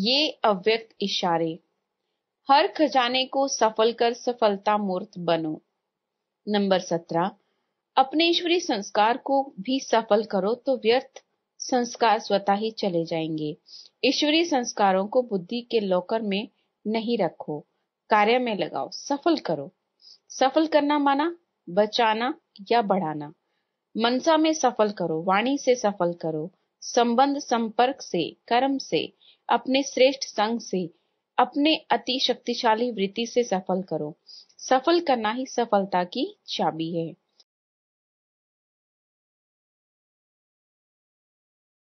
ये अव्यक्त इशारे हर खजाने को सफल कर सफलता मूर्त बनो नंबर सत्रह अपने ईश्वरी संस्कार को भी सफल करो तो व्यर्थ संस्कार स्वतः ही चले जाएंगे ईश्वरी संस्कारों को बुद्धि के लॉकर में नहीं रखो कार्य में लगाओ सफल करो सफल करना माना बचाना या बढ़ाना मनसा में सफल करो वाणी से सफल करो संबंध संपर्क से कर्म से अपने श्रेष्ठ संग से अपने अति शक्तिशाली वृत्ति से सफल करो सफल करना ही सफलता की चाबी है